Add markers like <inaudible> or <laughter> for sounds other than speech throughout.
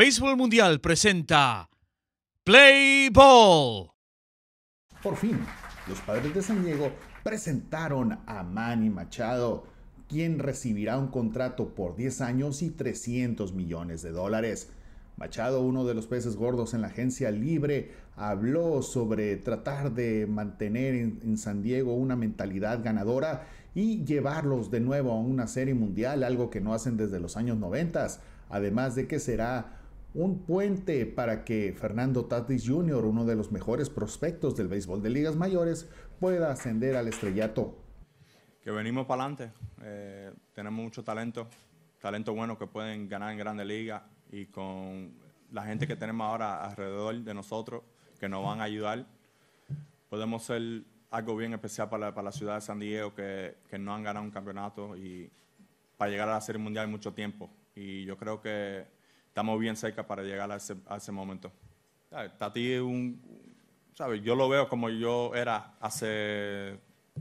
Béisbol Mundial presenta Play Ball. Por fin, los padres de San Diego presentaron a Manny Machado, quien recibirá un contrato por 10 años y 300 millones de dólares. Machado, uno de los peces gordos en la agencia libre, habló sobre tratar de mantener en, San Diego una mentalidad ganadora y llevarlos de nuevo a una serie mundial, algo que no hacen desde los años 90, además de que será un puente para que Fernando Tatis Jr., uno de los mejores prospectos del béisbol de ligas mayores, pueda ascender al estrellato. Que venimos para adelante, eh, tenemos mucho talento, talento bueno que pueden ganar en grandes ligas y con la gente que tenemos ahora alrededor de nosotros, que nos van a ayudar, podemos ser algo bien especial para la, ciudad de San Diego, que, no han ganado un campeonato y para llegar a la Serie Mundial en mucho tiempo. Y yo creo que estamos bien cerca para llegar a ese, momento. Tati es un, Yo lo veo como yo era hace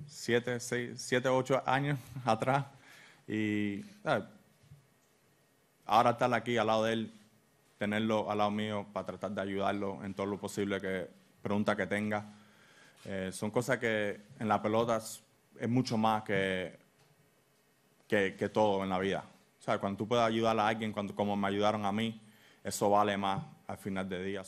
siete, seis, siete ocho años <laughs> atrás y ahora estar aquí al lado de él, tenerlo al lado mío para tratar de ayudarlo en todo lo posible que pregunta que tenga. Eh, son cosas que en la pelota es, mucho más que, que todo en la vida. O sea, cuando tú puedes ayudar a alguien cuando, como me ayudaron a mí, eso vale más al final de día.